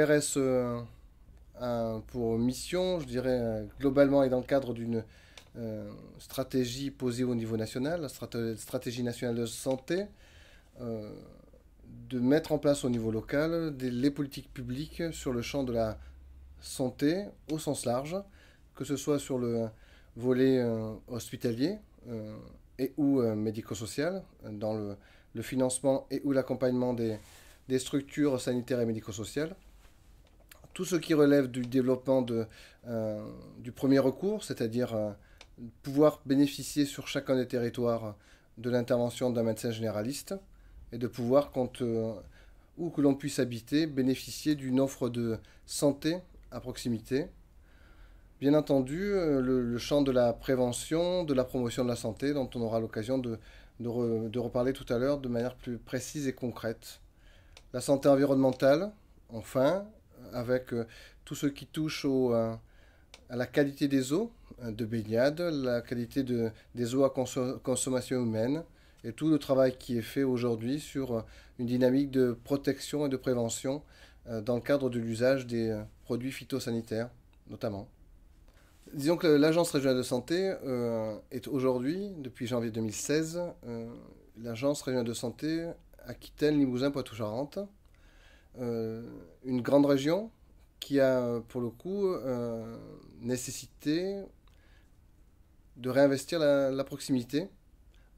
RS a euh, pour mission, je dirais euh, globalement et dans le cadre d'une euh, stratégie posée au niveau national, la stratégie nationale de santé, de mettre en place au niveau local les politiques publiques sur le champ de la santé au sens large, que ce soit sur le volet hospitalier et ou médico-social, dans le, financement et ou l'accompagnement des structures sanitaires et médico-sociales tout ce qui relève du développement euh, du premier recours, c'est-à-dire euh, pouvoir bénéficier sur chacun des territoires de l'intervention d'un médecin généraliste et de pouvoir, quand, euh, où que l'on puisse habiter, bénéficier d'une offre de santé à proximité. Bien entendu, le, champ de la prévention, de la promotion de la santé, dont on aura l'occasion de, de reparler tout à l'heure de manière plus précise et concrète. La santé environnementale, enfin, avec euh, tout ce qui touche euh, à la qualité des eaux euh, de baignade, la qualité des eaux à consommation humaine et tout le travail qui est fait aujourd'hui sur une dynamique de protection et de prévention dans le cadre de l'usage des produits phytosanitaires notamment. Disons que l'Agence régionale de santé est aujourd'hui, depuis janvier 2016, l'Agence régionale de santé Aquitaine-Limousin-Poitou-Charentes. Euh, une grande région qui a pour le coup euh, nécessité de réinvestir la, proximité,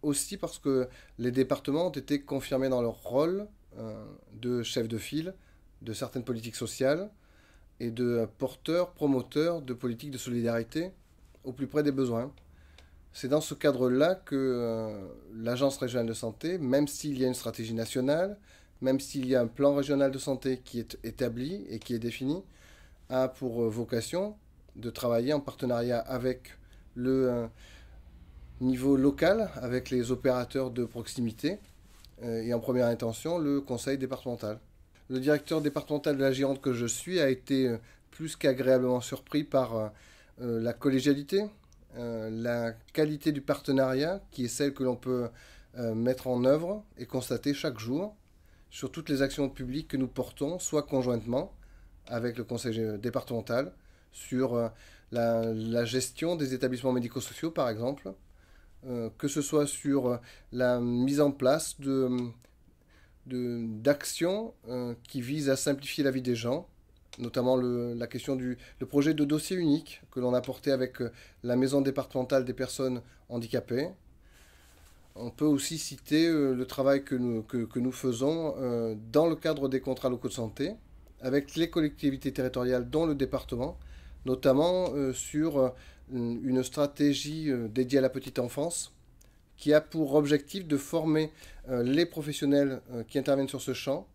aussi parce que les départements ont été confirmés dans leur rôle euh, de chef de file de certaines politiques sociales et de porteurs, promoteurs de politiques de solidarité au plus près des besoins. C'est dans ce cadre-là que l'Agence régionale de santé, même s'il y a une stratégie nationale, même s'il y a un plan régional de santé qui est établi et qui est défini, a pour euh, vocation de travailler en partenariat avec le euh, niveau local, avec les opérateurs de proximité euh, et en première intention le conseil départemental. Le directeur départemental de la Gironde que je suis a été plus qu'agréablement surpris par la collégialité, la qualité du partenariat qui est celle que l'on peut mettre en œuvre et constater chaque jour sur toutes les actions publiques que nous portons, soit conjointement avec le conseil départemental, sur euh, la, gestion des établissements médico-sociaux, par exemple, euh, que ce soit sur euh, la mise en place de, d'actions qui visent à simplifier la vie des gens, notamment la question du le projet de dossier unique que l'on a porté avec la maison départementale des personnes handicapées, on peut aussi citer euh, le travail que nous, faisons euh, dans le cadre des contrats locaux de santé avec les collectivités territoriales, dont le département, notamment euh, sur une stratégie dédiée à la petite enfance qui a pour objectif de former les professionnels qui interviennent sur ce champ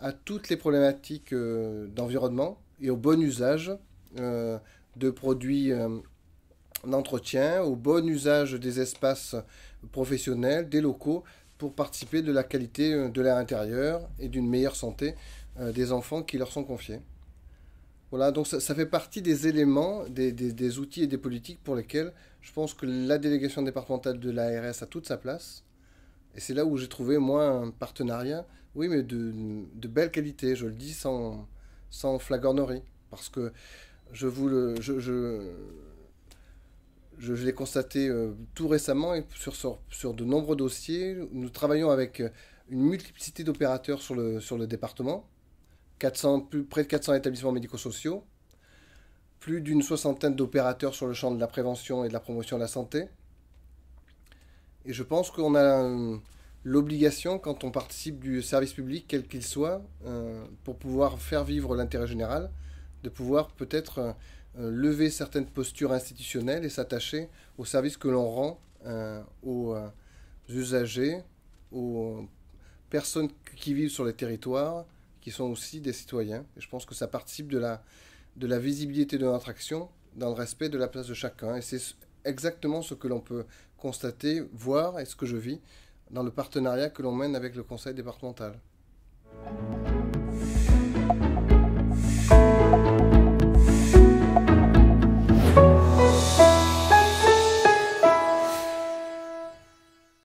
à toutes les problématiques d'environnement et au bon usage de produits d'entretien, au bon usage des espaces professionnels, des locaux, pour participer de la qualité euh, de l'air intérieur et d'une meilleure santé euh, des enfants qui leur sont confiés. Voilà, donc ça, fait partie des éléments, des, des, outils et des politiques pour lesquels je pense que la délégation départementale de l'ARS a toute sa place. Et c'est là où j'ai trouvé, moi, un partenariat, oui, mais de, de, belle qualité, je le dis sans, sans flagornerie. Parce que je vous le. je, je, l'ai constaté euh, tout récemment et sur, sur, de nombreux dossiers. Nous travaillons avec euh, une multiplicité d'opérateurs sur le, sur le département, 400, près de 400 établissements médico-sociaux, plus d'une soixantaine d'opérateurs sur le champ de la prévention et de la promotion de la santé. Et je pense qu'on a euh, l'obligation, quand on participe du service public, quel qu'il soit, pour pouvoir faire vivre l'intérêt général, de pouvoir peut-être... Euh, lever certaines postures institutionnelles et s'attacher aux services que l'on rend euh, aux euh, usagers, aux personnes qui vivent sur les territoires, qui sont aussi des citoyens. Et je pense que ça participe de la, de la visibilité de notre action dans le respect de la place de chacun. Et c'est exactement ce que l'on peut constater, voir et ce que je vis dans le partenariat que l'on mène avec le conseil départemental.